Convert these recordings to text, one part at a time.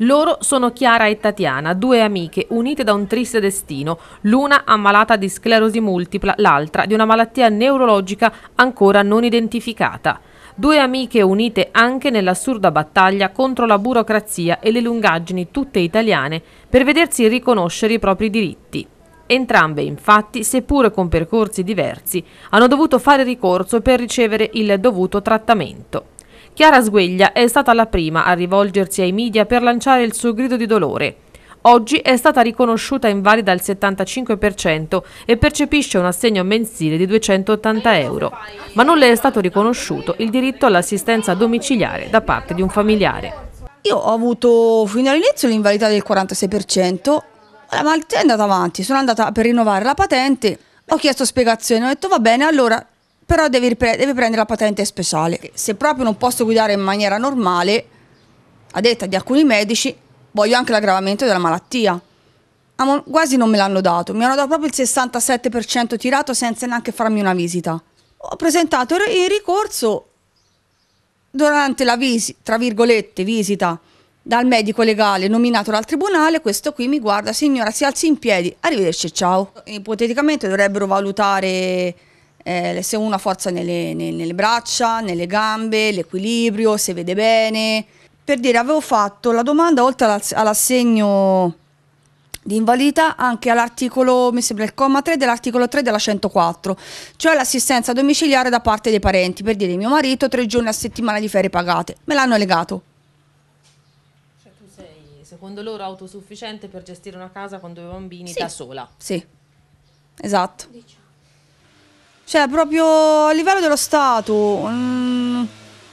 Loro sono Chiara e Tatiana, due amiche unite da un triste destino, l'una ammalata di sclerosi multipla, l'altra di una malattia neurologica ancora non identificata. Due amiche unite anche nell'assurda battaglia contro la burocrazia e le lungaggini tutte italiane per vedersi riconoscere i propri diritti. Entrambe, infatti, seppure con percorsi diversi, hanno dovuto fare ricorso per ricevere il dovuto trattamento. Chiara Sgueglia è stata la prima a rivolgersi ai media per lanciare il suo grido di dolore. Oggi è stata riconosciuta invalida al 75% e percepisce un assegno mensile di 280 euro, ma non le è stato riconosciuto il diritto all'assistenza domiciliare da parte di un familiare. Io ho avuto fino all'inizio l'invalidità del 46%, la malattia è andata avanti, sono andata per rinnovare la patente, ho chiesto spiegazioni, ho detto va bene, allora però devi, ripre- devi prendere la patente speciale. Se proprio non posso guidare in maniera normale, a detta di alcuni medici, voglio anche l'aggravamento della malattia. Amo, quasi non me l'hanno dato, mi hanno dato proprio il 67% tirato senza neanche farmi una visita. Ho presentato il ricorso durante la visita, tra virgolette, visita dal medico legale nominato dal tribunale, questo qui mi guarda, signora, si alzi in piedi, arrivederci, ciao. Ipoteticamente dovrebbero valutare eh, se uno ha forza nelle, nelle, nelle braccia, nelle gambe, l'equilibrio, se vede bene. Per dire, avevo fatto la domanda oltre all'assegno di invalidità anche all'articolo, mi sembra il comma 3 dell'articolo 3 della 104, cioè l'assistenza domiciliare da parte dei parenti, per dire mio marito tre giorni a settimana di ferie pagate, me l'hanno legato. Cioè tu sei, secondo loro, autosufficiente per gestire una casa con due bambini sì. da sola? Sì, esatto. Dici. Cioè, proprio a livello dello Stato, mm,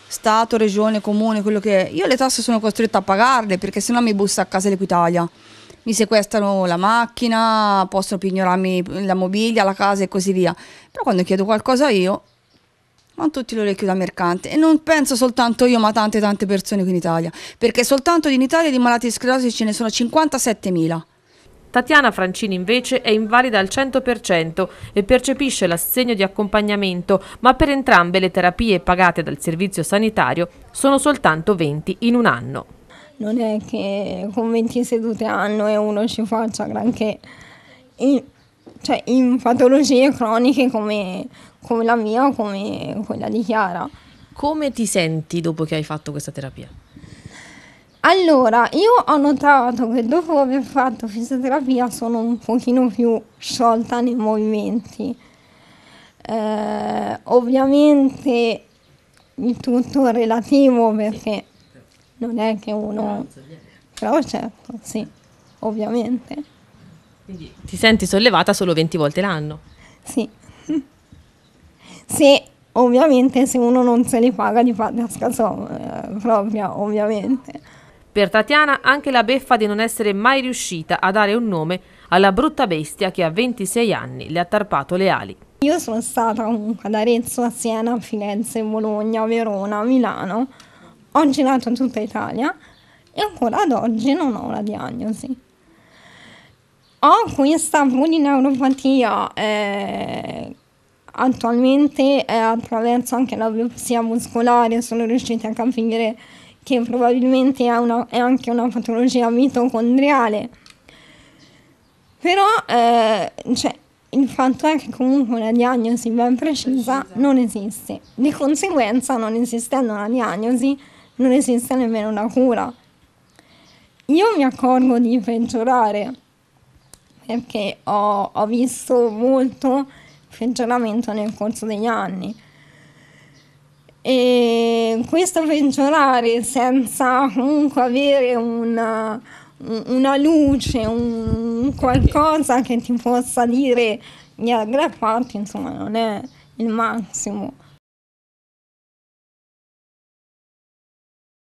Stato, Regione, Comune, quello che è, io le tasse sono costretta a pagarle perché sennò mi bussa a casa l'Equitalia. Mi sequestrano la macchina, possono pignorarmi la mobilia, la casa e così via. Però quando chiedo qualcosa io, ma tutti l'orecchio da mercante. E non penso soltanto io, ma tante tante persone qui in Italia. Perché soltanto in Italia di malati sclerosi ce ne sono 57.000. Tatiana Francini invece è invalida al 100% e percepisce l'assegno di accompagnamento, ma per entrambe le terapie pagate dal servizio sanitario sono soltanto 20 in un anno. Non è che con 20 sedute all'anno e uno ci faccia granché. In, cioè in patologie croniche come, come la mia o come quella di Chiara. Come ti senti dopo che hai fatto questa terapia? Allora, io ho notato che dopo aver fatto fisioterapia sono un pochino più sciolta nei movimenti. Eh, ovviamente il tutto relativo perché non è che uno... Però certo, sì, ovviamente. Quindi ti senti sollevata solo 20 volte l'anno? Sì. Se ovviamente se uno non se li paga di parte a scaso eh, propria, ovviamente. Per Tatiana anche la beffa di non essere mai riuscita a dare un nome alla brutta bestia che a 26 anni le ha tarpato le ali. Io sono stata comunque ad Arezzo, a Siena, a Firenze, Bologna, Verona, Milano. Ho girato in tutta Italia e ancora ad oggi non ho la diagnosi. Ho questa polineuropatia eh, attualmente eh, attraverso anche la biopsia muscolare sono riuscita a capire che probabilmente una, è anche una patologia mitocondriale. Però eh, cioè, il fatto è che comunque una diagnosi ben precisa, precisa non esiste. Di conseguenza, non esistendo una diagnosi, non esiste nemmeno una cura. Io mi accorgo di peggiorare perché ho, ho visto molto peggioramento nel corso degli anni. E questo peggiorare senza comunque avere una, uh, una luce, un qualcosa che ti possa dire di aggrapparti, insomma, non è il massimo.